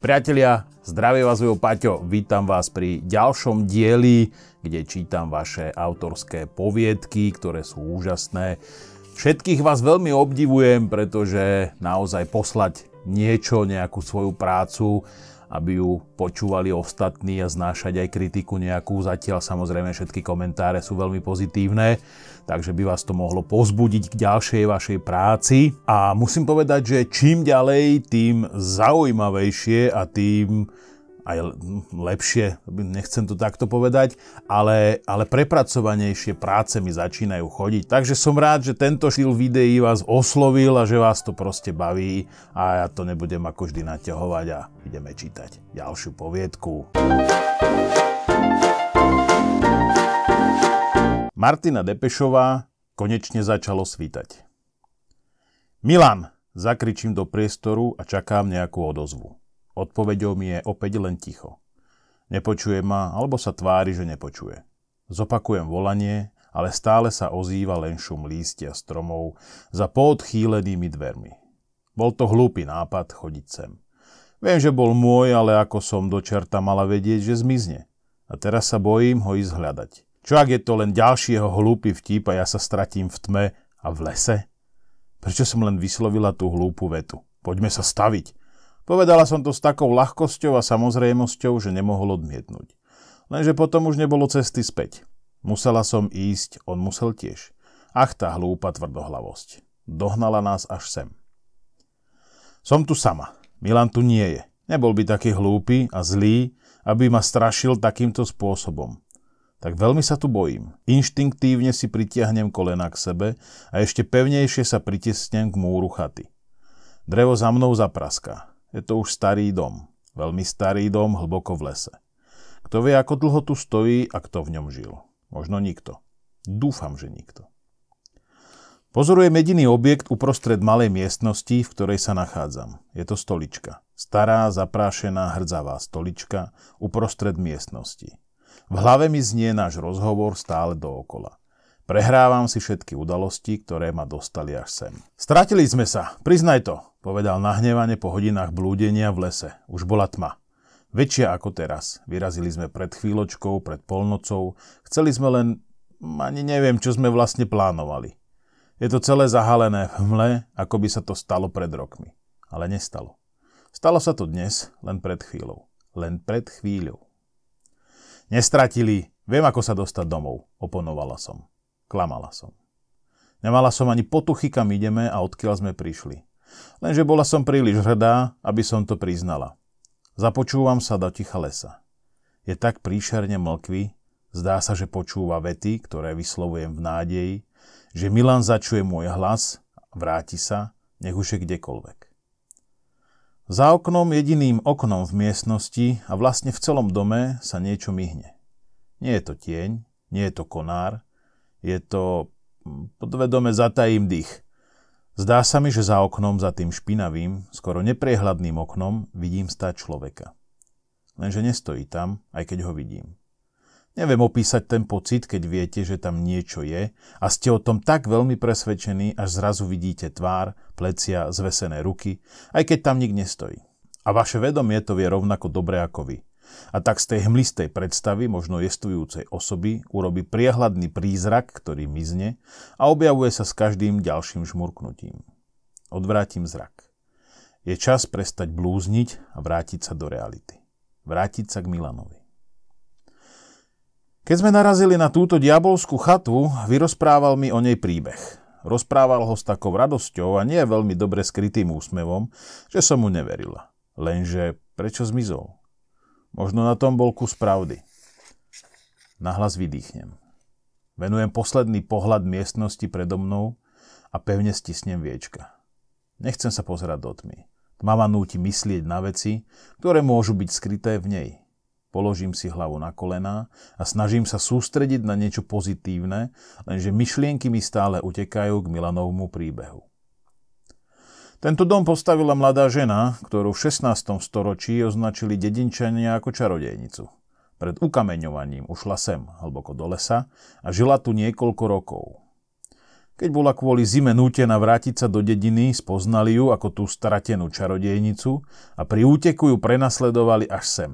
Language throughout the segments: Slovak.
Priatelia, zdravie vás ujo Paťo, vítam vás pri ďalšom dieli, kde čítam vaše autorské poviedky, ktoré sú úžasné. Všetkých vás veľmi obdivujem, pretože naozaj poslať niečo, nejakú svoju prácu aby ju počúvali ostatní a znášať aj kritiku nejakú. Zatiaľ samozrejme všetky komentáre sú veľmi pozitívne, takže by vás to mohlo pozbudiť k ďalšej vašej práci. A musím povedať, že čím ďalej, tým zaujímavejšie a tým aj lepšie, nechcem to takto povedať, ale, ale prepracovanejšie práce mi začínajú chodiť. Takže som rád, že tento štýl videí vás oslovil a že vás to proste baví a ja to nebudem ako vždy naťahovať a ideme čítať ďalšiu poviedku. Martina Depešová konečne začalo svítať. Milan, zakričím do priestoru a čakám nejakú odozvu. Odpovedou mi je opäť len ticho. Nepočuje ma, alebo sa tvári, že nepočuje. Zopakujem volanie, ale stále sa ozýva len šum lístia stromov za podchýlenými dvermi. Bol to hlúpy nápad chodiť sem. Viem, že bol môj, ale ako som do čerta mala vedieť, že zmizne. A teraz sa bojím ho ísť hľadať. Čo ak je to len ďalší jeho hlúpy vtip a ja sa stratím v tme a v lese? Prečo som len vyslovila tú hlúpu vetu? Poďme sa staviť. Povedala som to s takou ľahkosťou a samozrejmosťou, že nemohol odmietnúť. Lenže potom už nebolo cesty späť. Musela som ísť, on musel tiež. Ach, tá hlúpa tvrdohlavosť. Dohnala nás až sem. Som tu sama. Milan tu nie je. Nebol by taký hlúpy a zlý, aby ma strašil takýmto spôsobom. Tak veľmi sa tu bojím. Inštinktívne si pritiahnem kolena k sebe a ešte pevnejšie sa pritiesnem k múru chaty. Drevo za mnou zapraská. Je to už starý dom. Veľmi starý dom, hlboko v lese. Kto vie, ako dlho tu stojí a kto v ňom žil? Možno nikto. Dúfam, že nikto. Pozorujem jediný objekt uprostred malej miestnosti, v ktorej sa nachádzam. Je to stolička. Stará, zaprášená, hrdzavá stolička uprostred miestnosti. V hlave mi znie náš rozhovor stále dookola. Prehrávam si všetky udalosti, ktoré ma dostali až sem. Stratili sme sa, priznaj to, povedal nahnevane po hodinách blúdenia v lese. Už bola tma. Väčšia ako teraz. Vyrazili sme pred chvíľočkou, pred polnocou. Chceli sme len... Ani neviem, čo sme vlastne plánovali. Je to celé zahalené v hmle, ako by sa to stalo pred rokmi. Ale nestalo. Stalo sa to dnes, len pred chvíľou. Len pred chvíľou. Nestratili. Viem, ako sa dostať domov, oponovala som. Klamala som. Nemala som ani potuchy, kam ideme a odkiaľ sme prišli. Lenže bola som príliš hrdá, aby som to priznala. Započúvam sa do ticha lesa. Je tak príšerne mlkvý, zdá sa, že počúva vety, ktoré vyslovujem v nádeji, že Milan začuje môj hlas, vráti sa, nech už je kdekoľvek. Za oknom, jediným oknom v miestnosti a vlastne v celom dome sa niečo myhne. Nie je to tieň, nie je to konár, je to podvedome zatajím dých. Zdá sa mi, že za oknom, za tým špinavým, skoro neprehľadným oknom, vidím stať človeka. Lenže nestojí tam, aj keď ho vidím. Neviem opísať ten pocit, keď viete, že tam niečo je a ste o tom tak veľmi presvedčení, až zrazu vidíte tvár, plecia, zvesené ruky, aj keď tam nik nestojí. A vaše vedomie to vie rovnako dobre ako vy. A tak z tej hmlistej predstavy možno jestujúcej osoby urobí priehľadný prízrak, ktorý mizne a objavuje sa s každým ďalším žmurknutím. Odvrátim zrak. Je čas prestať blúzniť a vrátiť sa do reality. Vrátiť sa k Milanovi. Keď sme narazili na túto diabolskú chatu, vyrozprával mi o nej príbeh. Rozprával ho s takou radosťou a nie veľmi dobre skrytým úsmevom, že som mu neverila. Lenže prečo zmizol? Možno na tom bol kus pravdy. Nahlas vydýchnem. Venujem posledný pohľad miestnosti predo mnou a pevne stisnem viečka. Nechcem sa pozerať do tmy. Tmava núti myslieť na veci, ktoré môžu byť skryté v nej. Položím si hlavu na kolená a snažím sa sústrediť na niečo pozitívne, lenže myšlienky mi stále utekajú k Milanovmu príbehu. Tento dom postavila mladá žena, ktorú v 16. storočí označili dedinčania ako čarodejnicu. Pred ukameňovaním ušla sem, hlboko do lesa, a žila tu niekoľko rokov. Keď bola kvôli zime nútená vrátiť sa do dediny, spoznali ju ako tú stratenú čarodejnicu a pri úteku ju prenasledovali až sem.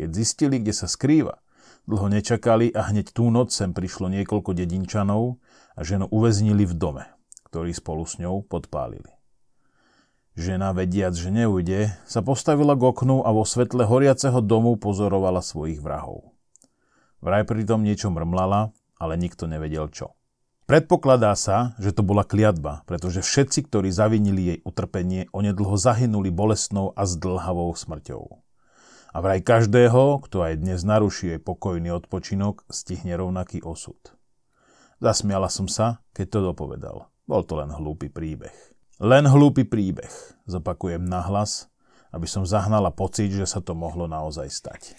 Keď zistili, kde sa skrýva, dlho nečakali a hneď tú noc sem prišlo niekoľko dedinčanov a ženu uväznili v dome, ktorý spolu s ňou podpálili. Žena, vediac, že neujde, sa postavila k oknu a vo svetle horiaceho domu pozorovala svojich vrahov. Vraj pritom niečo mrmlala, ale nikto nevedel čo. Predpokladá sa, že to bola kliatba, pretože všetci, ktorí zavinili jej utrpenie, onedlho zahynuli bolestnou a zdlhavou smrťou. A vraj každého, kto aj dnes naruší jej pokojný odpočinok, stihne rovnaký osud. Zasmiala som sa, keď to dopovedal. Bol to len hlúpy príbeh. Len hlúpy príbeh, zopakujem nahlas, aby som zahnala pocit, že sa to mohlo naozaj stať.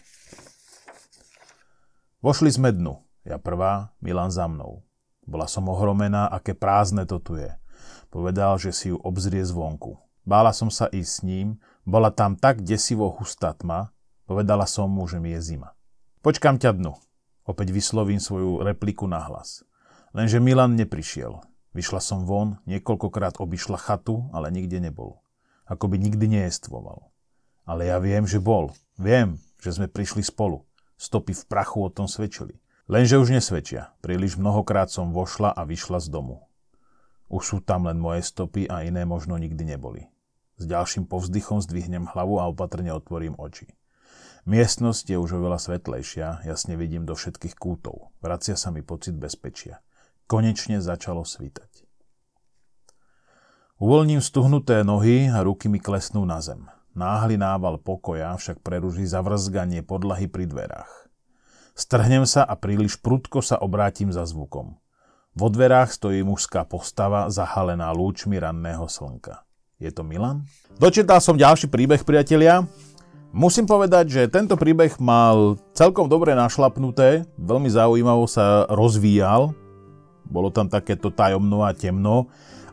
Vošli sme dnu, ja prvá, Milan za mnou. Bola som ohromená, aké prázdne to tu je. Povedal, že si ju obzrie zvonku. Bála som sa ísť s ním, bola tam tak desivo hustá tma, povedala som mu, že mi je zima. Počkam ťa dnu. Opäť vyslovím svoju repliku na hlas. Lenže Milan neprišiel. Vyšla som von, niekoľkokrát obišla chatu, ale nikde nebol. Ako by nikdy neestvoval. Ale ja viem, že bol. Viem, že sme prišli spolu. Stopy v prachu o tom svedčili. Lenže už nesvedčia. Príliš mnohokrát som vošla a vyšla z domu. Už sú tam len moje stopy a iné možno nikdy neboli. S ďalším povzdychom zdvihnem hlavu a opatrne otvorím oči. Miestnosť je už oveľa svetlejšia, jasne vidím do všetkých kútov. Vracia sa mi pocit bezpečia. Konečne začalo svítať. Uvoľním stuhnuté nohy a ruky mi klesnú na zem. Náhly nával pokoja však preruží zavrzganie podlahy pri dverách. Strhnem sa a príliš prudko sa obrátim za zvukom. Vo dverách stojí mužská postava zahalená lúčmi ranného slnka. Je to Milan? Dočítal som ďalší príbeh, priatelia. Musím povedať, že tento príbeh mal celkom dobre našlapnuté, veľmi zaujímavo sa rozvíjal, bolo tam takéto tajomno a temno,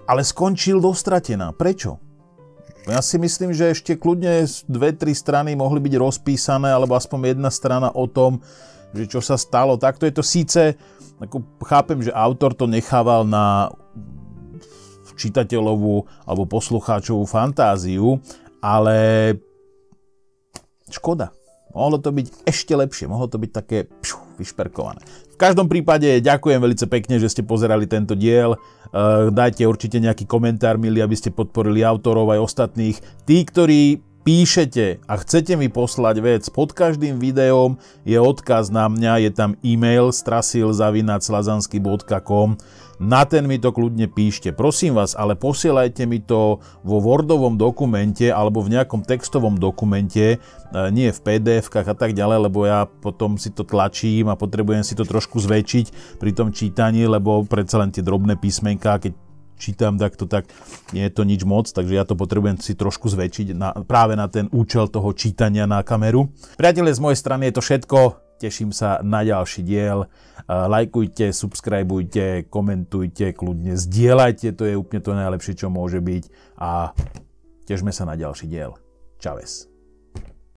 ale skončil dostratená. Prečo? Ja si myslím, že ešte kľudne dve, tri strany mohli byť rozpísané, alebo aspoň jedna strana o tom, že čo sa stalo. Takto je to síce, ako chápem, že autor to nechával na čitateľovú alebo poslucháčovú fantáziu, ale škoda. Mohlo to byť ešte lepšie, mohlo to byť také pšu, vyšperkované. V každom prípade ďakujem veľmi pekne, že ste pozerali tento diel. Eh, dajte určite nejaký komentár, milí, aby ste podporili autorov aj ostatných. Tí, ktorí píšete a chcete mi poslať vec, pod každým videom je odkaz na mňa, je tam e-mail strasilzavinaclazansky.com na ten mi to kľudne píšte. Prosím vás, ale posielajte mi to vo Wordovom dokumente alebo v nejakom textovom dokumente, e, nie v PDF-kách a tak ďalej, lebo ja potom si to tlačím a potrebujem si to trošku zväčšiť pri tom čítaní, lebo predsa len tie drobné písmenká, keď čítam takto, tak nie je to nič moc, takže ja to potrebujem si trošku zväčšiť na, práve na ten účel toho čítania na kameru. Priatelia, z mojej strany je to všetko. Teším sa na ďalší diel. E, lajkujte, subskrajbujte, komentujte, kľudne zdieľajte, to je úplne to najlepšie, čo môže byť a tešme sa na ďalší diel. Čaves.